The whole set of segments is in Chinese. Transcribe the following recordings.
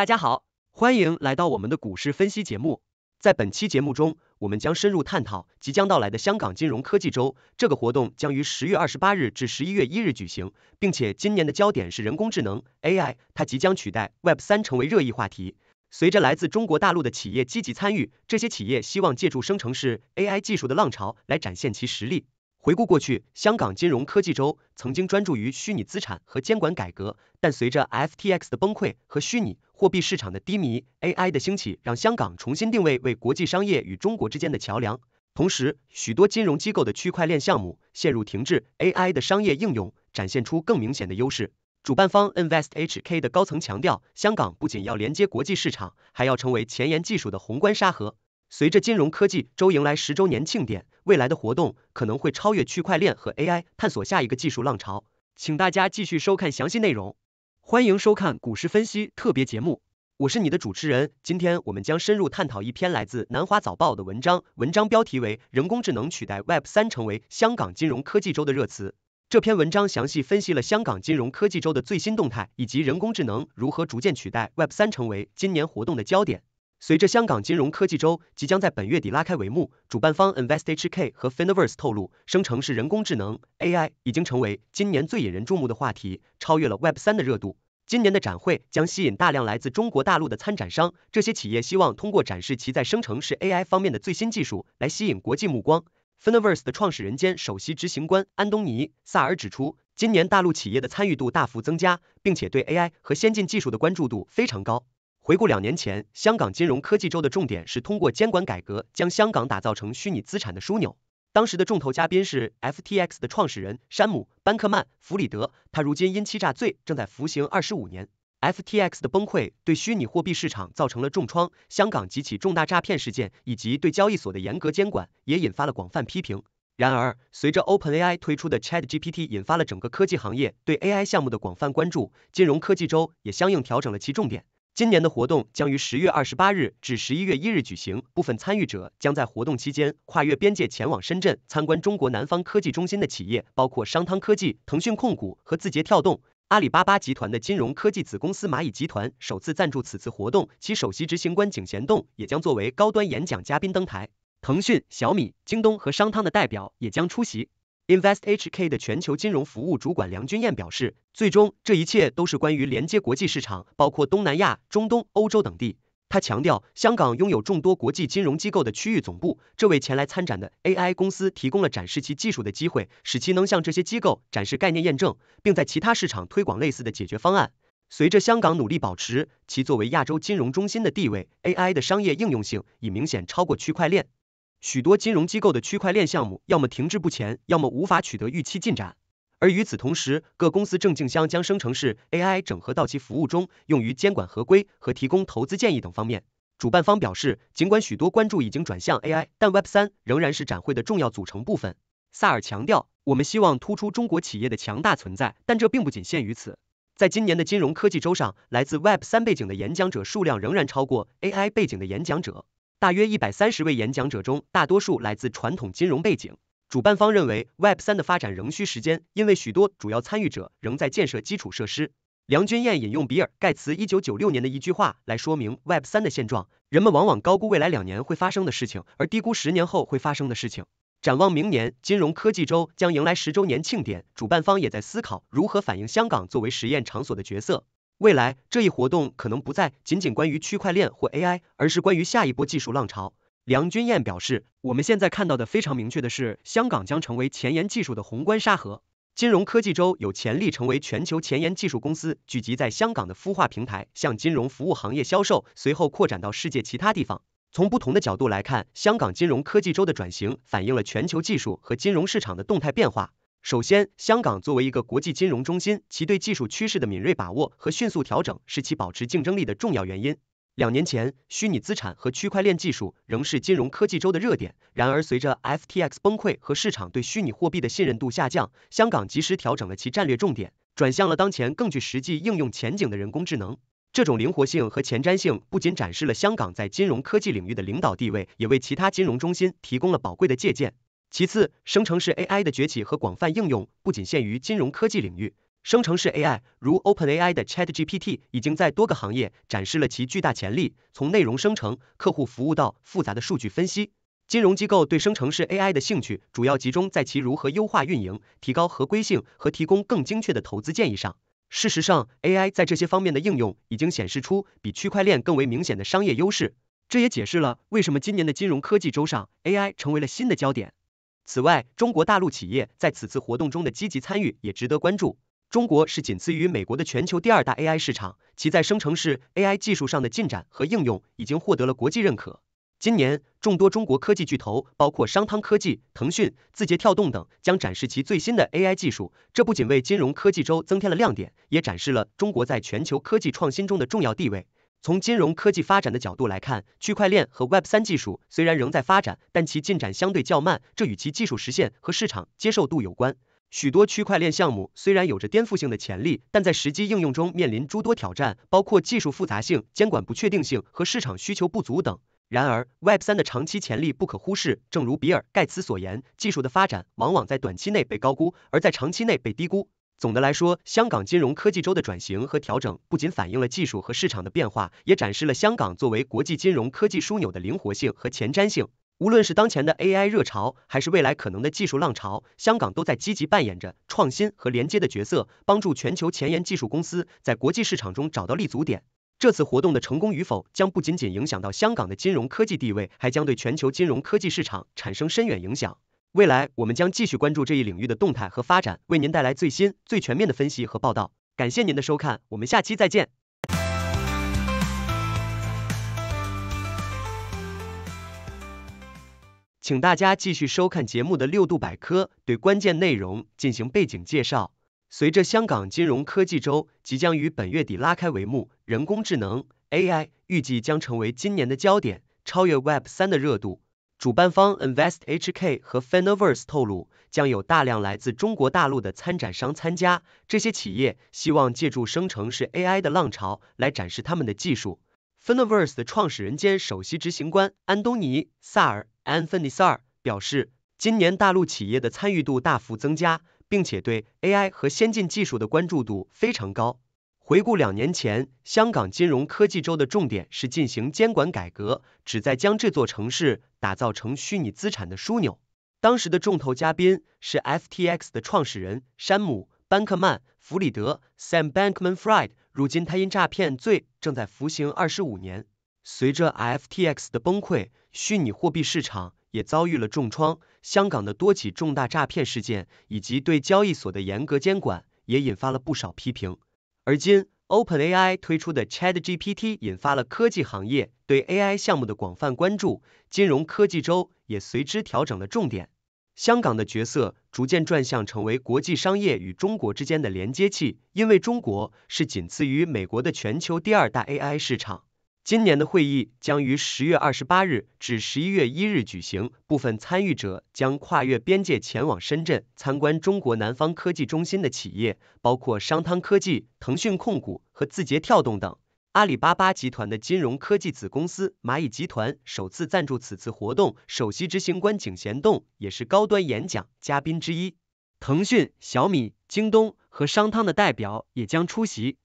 大家好，欢迎来到我们的股市分析节目。在本期节目中，我们将深入探讨即将到来的香港金融科技周。这个活动将于十月二十八日至十一月一日举行，并且今年的焦点是人工智能 AI。它即将取代 Web 三成为热议话题。随着来自中国大陆的企业积极参与，这些企业希望借助生成式 AI 技术的浪潮来展现其实力。回顾过去，香港金融科技周曾经专注于虚拟资产和监管改革，但随着 FTX 的崩溃和虚拟货币市场的低迷，AI 的兴起让香港重新定位为国际商业与中国之间的桥梁。同时，许多金融机构的区块链项目陷入停滞，AI 的商业应用展现出更明显的优势。主办方 Invest HK 的高层强调，香港不仅要连接国际市场，还要成为前沿技术的宏观沙盒。随着金融科技周迎来十周年庆典，未来的活动可能会超越区块链和 AI，探索下一个技术浪潮。请大家继续收看详细内容。欢迎收看股市分析特别节目，我是你的主持人。今天我们将深入探讨一篇来自《南华早报》的文章，文章标题为《人工智能取代 Web 三成为香港金融科技周的热词》。这篇文章详细分析了香港金融科技周的最新动态，以及人工智能如何逐渐取代 Web 三成为今年活动的焦点。随着香港金融科技周即将在本月底拉开帷幕，主办方 InvestHK 和 Finiverse 透露，生成式人工智能 AI 已经成为今年最引人注目的话题，超越了 Web 3的热度。今年的展会将吸引大量来自中国大陆的参展商，这些企业希望通过展示其在生成式 AI 方面的最新技术，来吸引国际目光。Finiverse 的创始人兼首席执行官安东尼·萨尔指出，今年大陆企业的参与度大幅增加，并且对 AI 和先进技术的关注度非常高。回顾两年前，香港金融科技周的重点是通过监管改革将香港打造成虚拟资产的枢纽。当时的重头嘉宾是 FTX 的创始人山姆·班克曼弗里德，他如今因欺诈罪正在服刑二十五年。FTX 的崩溃对虚拟货币市场造成了重创，香港几起重大诈骗事件以及对交易所的严格监管也引发了广泛批评。然而，随着 OpenAI 推出的 ChatGPT 引发了整个科技行业对 AI 项目的广泛关注，金融科技周也相应调整了其重点。今年的活动将于十月二十八日至十一月一日举行，部分参与者将在活动期间跨越边界前往深圳参观中国南方科技中心的企业，包括商汤科技、腾讯控股和字节跳动。阿里巴巴集团的金融科技子公司蚂蚁集团首次赞助此次活动，其首席执行官井贤栋也将作为高端演讲嘉宾登台。腾讯、小米、京东和商汤的代表也将出席。InvestHK 的全球金融服务主管梁君燕表示，最终这一切都是关于连接国际市场，包括东南亚、中东、欧洲等地。他强调，香港拥有众多国际金融机构的区域总部，这为前来参展的 AI 公司提供了展示其技术的机会，使其能向这些机构展示概念验证，并在其他市场推广类似的解决方案。随着香港努力保持其作为亚洲金融中心的地位，AI 的商业应用性已明显超过区块链。许多金融机构的区块链项目要么停滞不前，要么无法取得预期进展。而与此同时，各公司正竞相将生成式 AI 整合到其服务中，用于监管合规和提供投资建议等方面。主办方表示，尽管许多关注已经转向 AI，但 Web 三仍然是展会的重要组成部分。萨尔强调，我们希望突出中国企业的强大存在，但这并不仅限于此。在今年的金融科技周上，来自 Web 三背景的演讲者数量仍然超过 AI 背景的演讲者。大约一百三十位演讲者中，大多数来自传统金融背景。主办方认为，Web 3的发展仍需时间，因为许多主要参与者仍在建设基础设施。梁君彦引用比尔·盖茨1996年的一句话来说明 Web 3的现状：人们往往高估未来两年会发生的事情，而低估十年后会发生的事情。展望明年，金融科技周将迎来十周年庆典，主办方也在思考如何反映香港作为实验场所的角色。未来，这一活动可能不再仅仅关于区块链或 AI，而是关于下一波技术浪潮。梁君彦表示，我们现在看到的非常明确的是，香港将成为前沿技术的宏观沙盒，金融科技周有潜力成为全球前沿技术公司聚集在香港的孵化平台，向金融服务行业销售，随后扩展到世界其他地方。从不同的角度来看，香港金融科技周的转型反映了全球技术和金融市场的动态变化。首先，香港作为一个国际金融中心，其对技术趋势的敏锐把握和迅速调整，是其保持竞争力的重要原因。两年前，虚拟资产和区块链技术仍是金融科技周的热点，然而随着 FTX 崩溃和市场对虚拟货币的信任度下降，香港及时调整了其战略重点，转向了当前更具实际应用前景的人工智能。这种灵活性和前瞻性，不仅展示了香港在金融科技领域的领导地位，也为其他金融中心提供了宝贵的借鉴。其次，生成式 AI 的崛起和广泛应用不仅限于金融科技领域。生成式 AI，如 OpenAI 的 ChatGPT，已经在多个行业展示了其巨大潜力，从内容生成、客户服务到复杂的数据分析。金融机构对生成式 AI 的兴趣主要集中在其如何优化运营、提高合规性和提供更精确的投资建议上。事实上，AI 在这些方面的应用已经显示出比区块链更为明显的商业优势。这也解释了为什么今年的金融科技周上，AI 成为了新的焦点。此外，中国大陆企业在此次活动中的积极参与也值得关注。中国是仅次于美国的全球第二大 AI 市场，其在生成式 AI 技术上的进展和应用已经获得了国际认可。今年，众多中国科技巨头，包括商汤科技、腾讯、字节跳动等，将展示其最新的 AI 技术。这不仅为金融科技周增添了亮点，也展示了中国在全球科技创新中的重要地位。从金融科技发展的角度来看，区块链和 Web 三技术虽然仍在发展，但其进展相对较慢，这与其技术实现和市场接受度有关。许多区块链项目虽然有着颠覆性的潜力，但在实际应用中面临诸多挑战，包括技术复杂性、监管不确定性和市场需求不足等。然而，Web 三的长期潜力不可忽视。正如比尔·盖茨所言，技术的发展往往在短期内被高估，而在长期内被低估。总的来说，香港金融科技周的转型和调整不仅反映了技术和市场的变化，也展示了香港作为国际金融科技枢纽的灵活性和前瞻性。无论是当前的 AI 热潮，还是未来可能的技术浪潮，香港都在积极扮演着创新和连接的角色，帮助全球前沿技术公司在国际市场中找到立足点。这次活动的成功与否，将不仅仅影响到香港的金融科技地位，还将对全球金融科技市场产生深远影响。未来我们将继续关注这一领域的动态和发展，为您带来最新、最全面的分析和报道。感谢您的收看，我们下期再见。请大家继续收看节目的六度百科，对关键内容进行背景介绍。随着香港金融科技周即将于本月底拉开帷幕，人工智能 （AI） 预计将成为今年的焦点，超越 Web 三的热度。主办方 Invest HK 和 Finovers e 透露，将有大量来自中国大陆的参展商参加。这些企业希望借助生成式 AI 的浪潮来展示他们的技术。Finovers e 的创始人兼首席执行官安东尼·萨尔 （Anthony Sar） 表示，今年大陆企业的参与度大幅增加，并且对 AI 和先进技术的关注度非常高。回顾两年前，香港金融科技周的重点是进行监管改革，旨在将这座城市打造成虚拟资产的枢纽。当时的重头嘉宾是 FTX 的创始人山姆·班克曼弗里德 （Sam Bankman-Fried）。如今，他因诈骗罪正在服刑二十五年。随着 FTX 的崩溃，虚拟货币市场也遭遇了重创。香港的多起重大诈骗事件以及对交易所的严格监管，也引发了不少批评。而今，OpenAI 推出的 ChatGPT 引发了科技行业对 AI 项目的广泛关注，金融科技周也随之调整了重点。香港的角色逐渐转向成为国际商业与中国之间的连接器，因为中国是仅次于美国的全球第二大 AI 市场。今年的会议将于十月二十八日至十一月一日举行，部分参与者将跨越边界前往深圳参观中国南方科技中心的企业，包括商汤科技、腾讯控股和字节跳动等。阿里巴巴集团的金融科技子公司蚂蚁集团首次赞助此次活动，首席执行官井贤栋也是高端演讲嘉宾之一。腾讯、小米、京东和商汤的代表也将出席。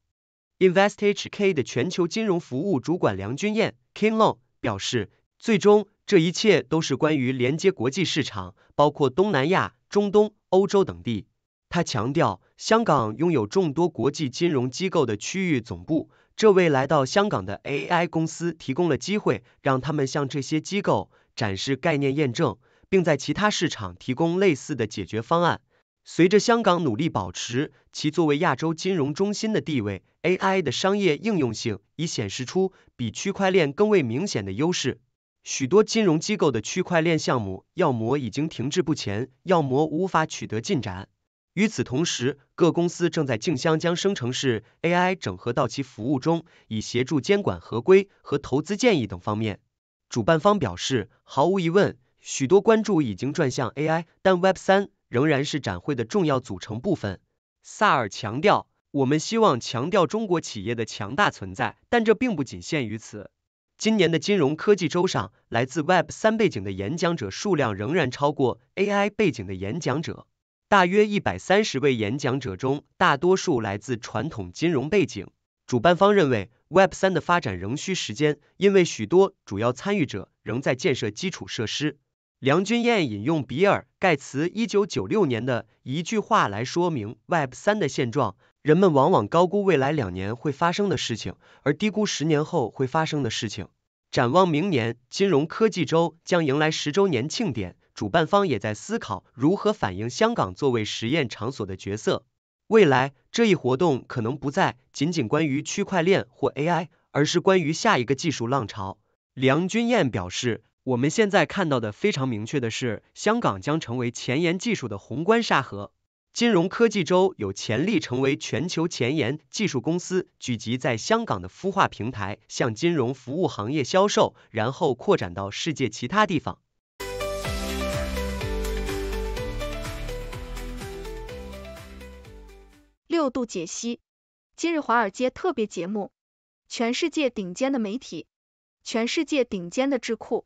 InvestHK 的全球金融服务主管梁君彦 （King Low） 表示，最终这一切都是关于连接国际市场，包括东南亚、中东、欧洲等地。他强调，香港拥有众多国际金融机构的区域总部，这为来到香港的 AI 公司提供了机会，让他们向这些机构展示概念验证，并在其他市场提供类似的解决方案。随着香港努力保持其作为亚洲金融中心的地位，AI 的商业应用性已显示出比区块链更为明显的优势。许多金融机构的区块链项目要么已经停滞不前，要么无法取得进展。与此同时，各公司正在竞相将生成式 AI 整合到其服务中，以协助监管合规和投资建议等方面。主办方表示，毫无疑问，许多关注已经转向 AI，但 Web 三。仍然是展会的重要组成部分。萨尔强调，我们希望强调中国企业的强大存在，但这并不仅限于此。今年的金融科技周上，来自 Web 三背景的演讲者数量仍然超过 AI 背景的演讲者，大约一百三十位演讲者中，大多数来自传统金融背景。主办方认为，Web 三的发展仍需时间，因为许多主要参与者仍在建设基础设施。梁君彦引用比尔盖茨一九九六年的一句话来说明 Web 三的现状：人们往往高估未来两年会发生的事情，而低估十年后会发生的事情。展望明年，金融科技周将迎来十周年庆典，主办方也在思考如何反映香港作为实验场所的角色。未来这一活动可能不再仅仅关于区块链或 AI，而是关于下一个技术浪潮。梁君彦表示。我们现在看到的非常明确的是，香港将成为前沿技术的宏观沙盒，金融科技州有潜力成为全球前沿技术公司聚集在香港的孵化平台，向金融服务行业销售，然后扩展到世界其他地方。六度解析今日华尔街特别节目，全世界顶尖的媒体，全世界顶尖的智库。